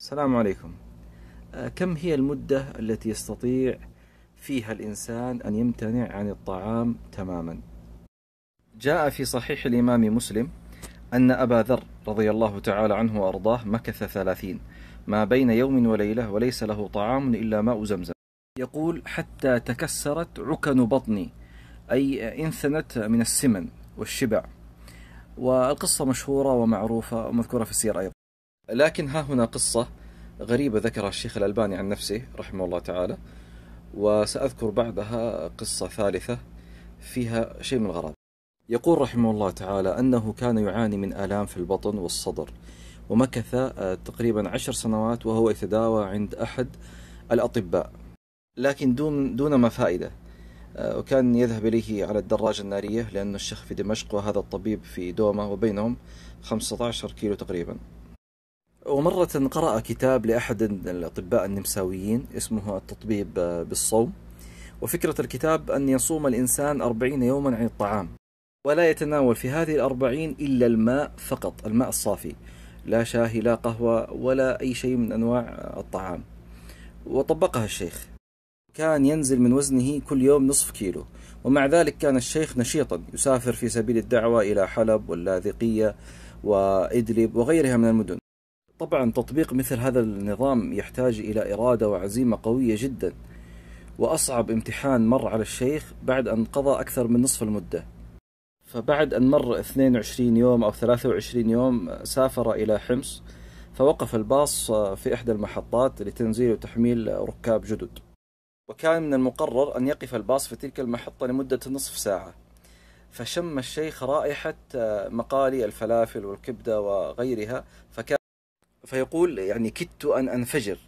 السلام عليكم آه، كم هي المدة التي يستطيع فيها الإنسان أن يمتنع عن الطعام تماما جاء في صحيح الإمام مسلم أن أبا ذر رضي الله تعالى عنه وأرضاه مكث ثلاثين ما بين يوم وليلة وليس له طعام إلا ماء زمزم يقول حتى تكسرت عكن بطني أي انثنت من السمن والشبع والقصة مشهورة ومعروفة ومذكورة في السير أيضا لكن ها هنا قصة غريبة ذكرها الشيخ الألباني عن نفسه رحمه الله تعالى وسأذكر بعدها قصة ثالثة فيها شيء من الغرابة يقول رحمه الله تعالى أنه كان يعاني من آلام في البطن والصدر ومكث آه، تقريبا عشر سنوات وهو يتداوى عند أحد الأطباء لكن دون, دون ما فائدة آه، وكان يذهب إليه على الدراجة النارية لأن الشيخ في دمشق وهذا الطبيب في دوما وبينهم 15 كيلو تقريبا ومرة قرأ كتاب لأحد الأطباء النمساويين اسمه التطبيب بالصوم وفكرة الكتاب أن يصوم الإنسان أربعين يوما عن الطعام ولا يتناول في هذه الأربعين إلا الماء فقط الماء الصافي لا شاهي لا قهوة ولا أي شيء من أنواع الطعام وطبقها الشيخ كان ينزل من وزنه كل يوم نصف كيلو ومع ذلك كان الشيخ نشيطا يسافر في سبيل الدعوة إلى حلب واللاذقية وإدلب وغيرها من المدن طبعا تطبيق مثل هذا النظام يحتاج إلى إرادة وعزيمة قوية جدا وأصعب امتحان مر على الشيخ بعد أن قضى أكثر من نصف المدة فبعد أن مر 22 يوم أو 23 يوم سافر إلى حمص فوقف الباص في إحدى المحطات لتنزيل وتحميل ركاب جدد وكان من المقرر أن يقف الباص في تلك المحطة لمدة نصف ساعة فشم الشيخ رائحة مقالي الفلافل والكبدة وغيرها فكان فيقول يعني كدت أن أنفجر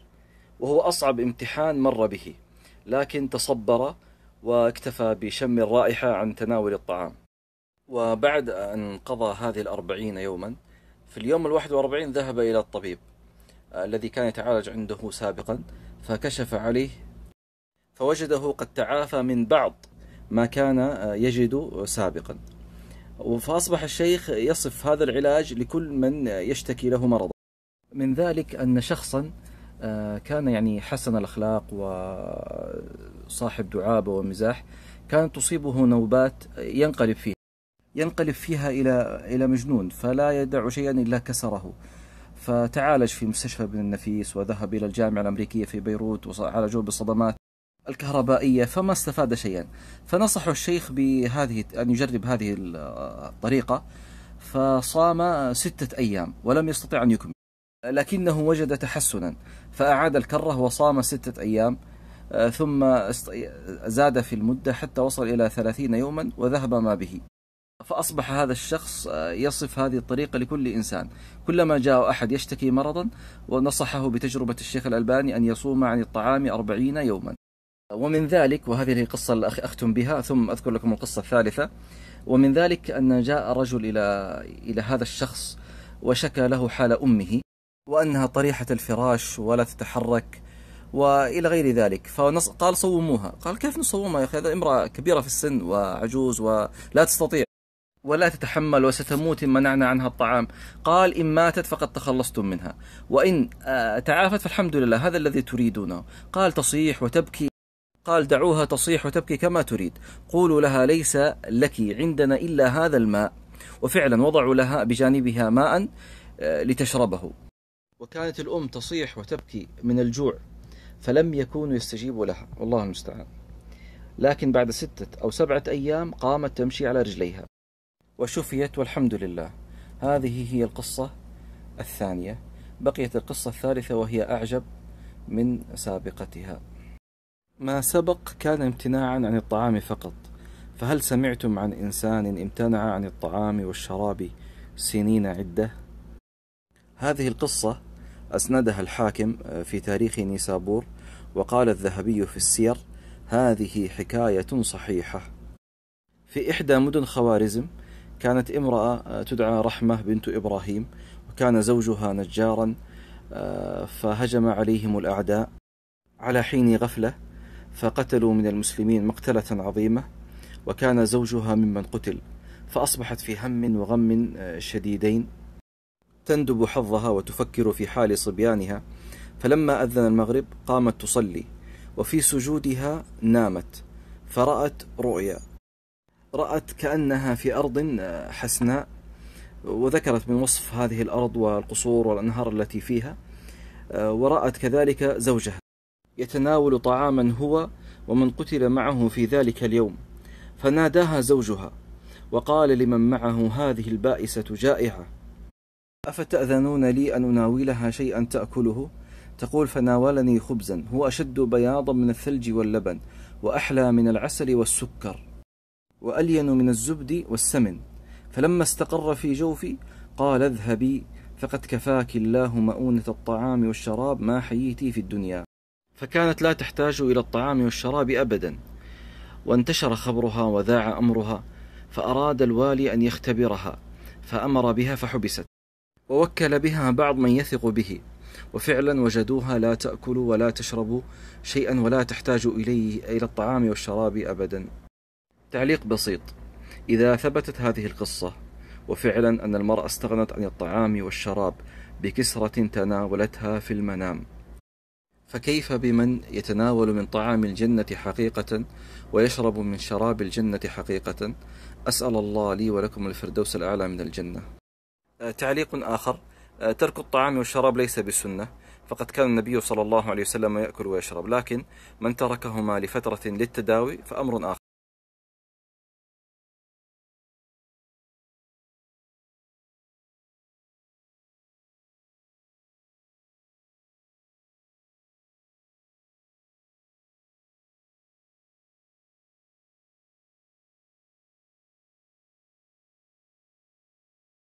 وهو أصعب امتحان مر به لكن تصبر واكتفى بشم الرائحة عن تناول الطعام وبعد أن قضى هذه الأربعين يوما في اليوم الواحد وأربعين ذهب إلى الطبيب آه، الذي كان يتعالج عنده سابقا فكشف عليه فوجده قد تعافى من بعض ما كان آه، يجد سابقا فأصبح الشيخ يصف هذا العلاج لكل من يشتكي له مرض من ذلك أن شخصا آه، كان يعني حسن الأخلاق وصاحب دعابة ومزاح كانت تصيبه نوبات ينقلب فيها ينقلب فيها إلى إلى مجنون فلا يدع شيئا إلا كسره فتعالج في مستشفى ابن النفيس وذهب إلى الجامعة الأمريكية في بيروت وعالجوه بالصدمات الكهربائية فما استفاد شيئا فنصح الشيخ بهذه أن يجرب هذه الطريقة فصام ستة أيام ولم يستطع أن يكمل لكنه وجد تحسنا فأعاد الكرة وصام ستة أيام آه، ثم زاد في المدة حتى وصل إلى ثلاثين يوما وذهب ما به فأصبح هذا الشخص آه، يصف هذه الطريقة لكل إنسان كلما جاء أحد يشتكي مرضا ونصحه بتجربة الشيخ الألباني أن يصوم عن الطعام أربعين يوما ومن ذلك وهذه القصة التي أختم بها ثم أذكر لكم القصة الثالثة ومن ذلك أن جاء رجل إلى إلى هذا الشخص وشكى له حال أمه وأنها طريحة الفراش ولا تتحرك والى غير ذلك فقال صوموها قال كيف نصومها يا اخي هذه امراه كبيره في السن وعجوز ولا تستطيع ولا تتحمل وستموت ان منعنا عنها الطعام قال ان ماتت فقد تخلصتم منها وان آه، تعافت فالحمد لله هذا الذي تريدونه قال تصيح وتبكي قال دعوها تصيح وتبكي كما تريد قولوا لها ليس لك عندنا الا هذا الماء وفعلا وضعوا لها بجانبها ماء آه، لتشربه وكانت الأم تصيح وتبكي من الجوع فلم يكونوا يستجيبوا لها والله المستعان لكن بعد ستة أو سبعة أيام قامت تمشي على رجليها وشفيت والحمد لله هذه هي القصة الثانية بقيت القصة الثالثة وهي أعجب من سابقتها ما سبق كان امتناعا عن الطعام فقط فهل سمعتم عن إنسان امتنع عن الطعام والشراب سنين عدة؟ هذه القصة أسندها الحاكم آه، في تاريخ نيسابور وقال الذهبي في السير هذه حكاية صحيحة في إحدى مدن خوارزم كانت امرأة آه، تدعى رحمة بنت إبراهيم وكان زوجها نجارا آه، فهجم عليهم الأعداء على حين غفلة فقتلوا من المسلمين مقتلة عظيمة وكان زوجها ممن قتل فأصبحت في هم وغم شديدين تندب حظها وتفكر في حال صبيانها فلما أذن المغرب قامت تصلي وفي سجودها نامت فرأت رؤيا رأت كأنها في أرض حسناء وذكرت من وصف هذه الأرض والقصور والأنهار التي فيها ورأت كذلك زوجها يتناول طعاما هو ومن قتل معه في ذلك اليوم فناداها زوجها وقال لمن معه هذه البائسة جائعة أفتأذنون لي أن أناولها شيئا تأكله؟ تقول فناولني خبزا هو أشد بياضا من الثلج واللبن وأحلى من العسل والسكر وألين من الزبد والسمن فلما استقر في جوفي قال اذهبي فقد كفاك الله مؤونة الطعام والشراب ما حييت في الدنيا فكانت لا تحتاج إلى الطعام والشراب أبدا وانتشر خبرها وذاع أمرها فأراد الوالي أن يختبرها فأمر بها فحبست ووكل بها بعض من يثق به وفعلا وجدوها لا تأكل ولا تشرب شيئا ولا تحتاج إليه إلى الطعام والشراب أبدا تعليق بسيط إذا ثبتت هذه القصة وفعلا أن المرأة استغنت عن الطعام والشراب بكسرة تناولتها في المنام فكيف بمن يتناول من طعام الجنة حقيقة ويشرب من شراب الجنة حقيقة أسأل الله لي ولكم الفردوس الأعلى من الجنة آه، تعليق آخر آه، ترك الطعام والشراب ليس بسنة فقد كان النبي صلى الله عليه وسلم يأكل ويشرب لكن من تركهما لفترة للتداوي فأمر آخر